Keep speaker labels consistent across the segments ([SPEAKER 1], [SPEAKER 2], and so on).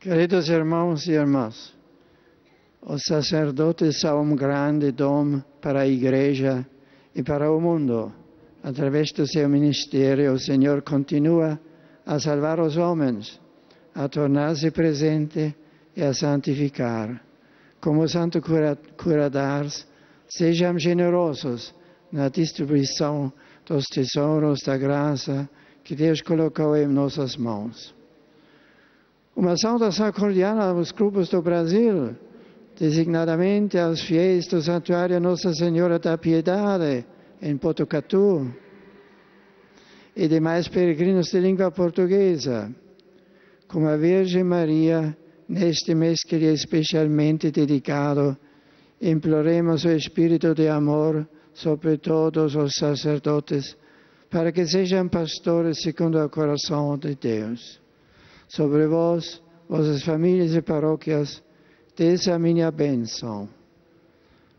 [SPEAKER 1] Queridos irmãos e irmãs, os sacerdotes são um grande dom para a Igreja e para o mundo. Através do seu ministério, o Senhor continua a salvar os homens, a tornar-se presente e a santificar. Como santo cura, curadars, sejam generosos na distribuição dos tesouros da graça que Deus colocou em nossas mãos. Uma saudação cordial aos grupos do Brasil, designadamente aos fiéis do Santuário Nossa Senhora da Piedade, em Potocatu, e demais peregrinos de língua portuguesa, como a Virgem Maria, neste mês que lhe é especialmente dedicado, imploremos o Espírito de amor sobre todos os sacerdotes, para que sejam pastores segundo o coração de Deus sobre vós, vossas famílias e paróquias, a minha bênção.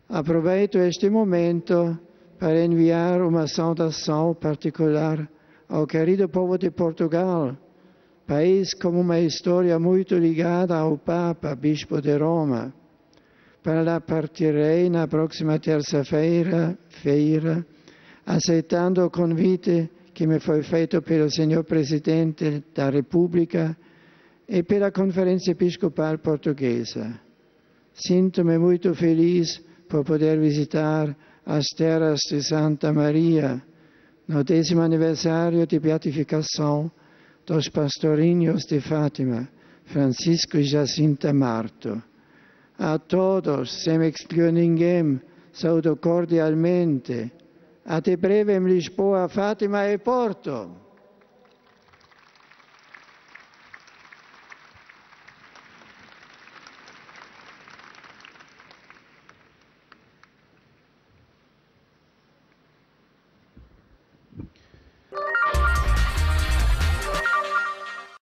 [SPEAKER 1] Aproveito este momento para enviar uma saudação particular ao querido povo de Portugal, país com uma história muito ligada ao Papa, Bispo de Roma. Para lá partirei na próxima terça-feira, feira, aceitando o convite que me foi feito pelo senhor Presidente da República e pela Conferência Episcopal Portuguesa. Sinto-me muito feliz por poder visitar as terras de Santa Maria no décimo aniversário de beatificação dos pastorinhos de Fátima, Francisco e Jacinta Marto. A todos, sem excluir ninguém, saúdo cordialmente a te brevem Lisboa, Fatima e Porto.